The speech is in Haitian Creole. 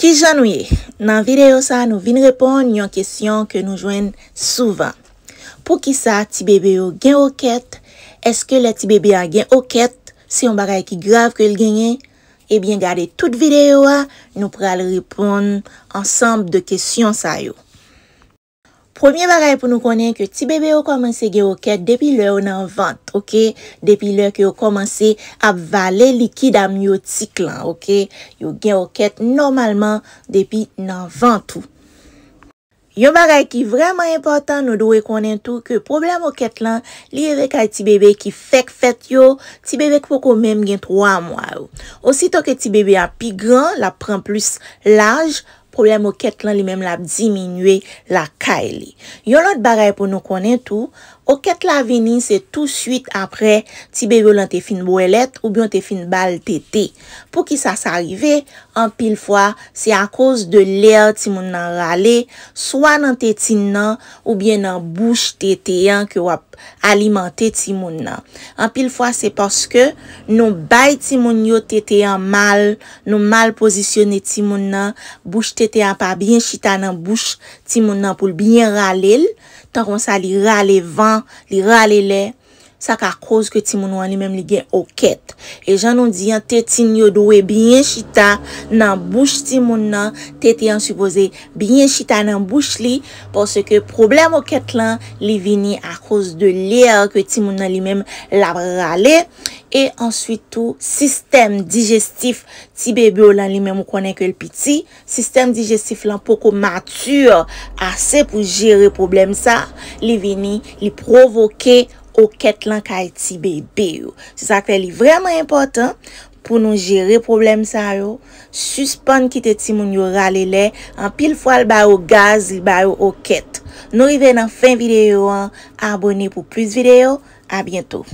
Kijanouye, nan videyo sa nou vin repon yon kesyon ke nou jwen souvan. Pou ki sa ti bebe yo gen oket, eske la ti bebe a gen oket se yon baray ki grav ke l genye? Ebyen gade tout videyo a, nou pral repon ansamb de kesyon sa yo. Premier bagay pou nou konen ke ti bebe ou komanse gen oket depi lè ou nan vant. Ok, depi lè ki ou komanse ap vale likid amyotik lan. Ok, yo gen oket normalman depi nan vant ou. Yo bagay ki vreman important nou do we konen tou ke problem oket lan li evek ay ti bebe ki fek fet yo. Ti bebe pou konen gen 3 mwa ou. Osito ke ti bebe ap pi gran, la pren plus laj, problem o ket lan li menm la bdiminwe la ka e li. Yon lot bagay pou nou konen tou, o ket la veni se tout suite apre ti begyo lan te fin boelet ou biyon te fin bal tete. Po ki sa sa arrive, an pil fwa, se a kouse de lèr ti moun nan rale, swa nan tete nan ou biyon nan bouche tete yan ki wap. alimentè ti moun nan. An pil fwa se paske nou bay ti moun yo te te an mal, nou mal posisyonè ti moun nan, bouche te te an pa, byen chita nan bouche ti moun nan pou l'byen ralèl, tan kon sa li ralè van, li ralèlè, sa ka kouz ke ti moun an li mem li gen oket. E jan nou diyan, te ti nyodo e binyen chita nan bouch ti moun nan, te ti an supoze binyen chita nan bouch li, pwoske problem oket lan, li vini a kouz de lèr ke ti moun nan li mem labralè. E answitu, sistem digestif ti bebe ou lan li mem mwokwane ke lpiti, sistem digestif lan poko matur, ase pou jere problem sa, li vini li provoke, Oket lan kay ti bebe yo. Se sa ke li vreman impotant pou nou jere problem sa yo. Suspon ki te ti moun yo rale le. An pil fwa li ba yo gaz, li ba yo oket. Nou i ven nan fin videyo an. Abone pou plus videyo. A bientou.